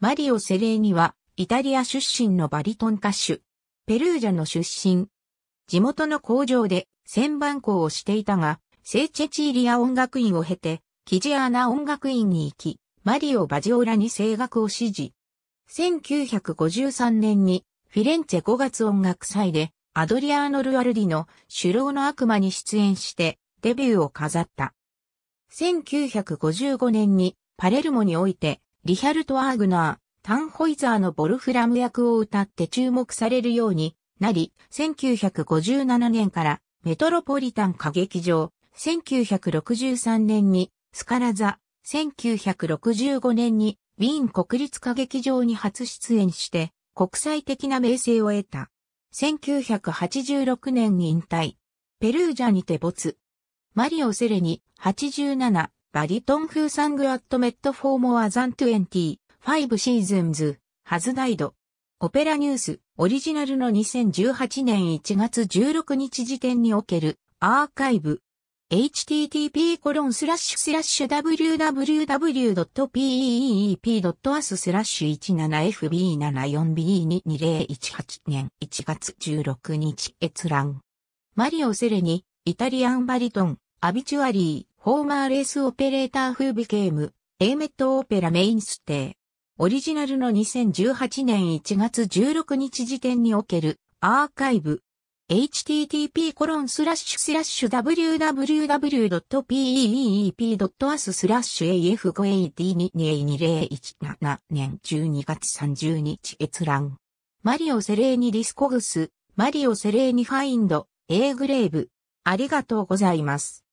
マリオ・セレーニは、イタリア出身のバリトン歌手。ペルージャの出身。地元の工場で旋盤工をしていたが、聖チェチーリア音楽院を経て、キジアーナ音楽院に行き、マリオ・バジオラに声楽を指示。1953年にフィレンツェ5月音楽祭でアドリアーノ・ルアルディの首老の悪魔に出演してデビューを飾った。1955年にパレルモにおいてリヒャルト・アーグナー、タンホイザーのボルフラム役を歌って注目されるようになり、1957年からメトロポリタン歌劇場、1963年にスカラザ、1965年にウィーン国立歌劇場に初出演して国際的な名声を得た。1986年に引退。ペルージャにて没。マリオ・セレに87、バリトン風サングアットメットフォーモアザントゥエンティ、ファイブシーズンズ、ハズダイド。オペラニュース、オリジナルの2018年1月16日時点におけるアーカイブ。http コロンスラッシュスラッシュ w w w p e e p a s スラッシュ 17fb74b22018 年1月16日閲覧。マリオ・セレニ、イタリアンバリトン、アビチュアリー。ホーマーレースオペレーター風 b ゲーム、エーメットオペラメインステイ。オリジナルの2018年1月16日時点におけるアーカイブ http コロンスラッシュスラッシュ www.peep.as スラッシュ af5ad22017 年12月30日閲覧。マリオセレーニディスコグス、マリオセレーニファインド、エグレーブ。ありがとうございます。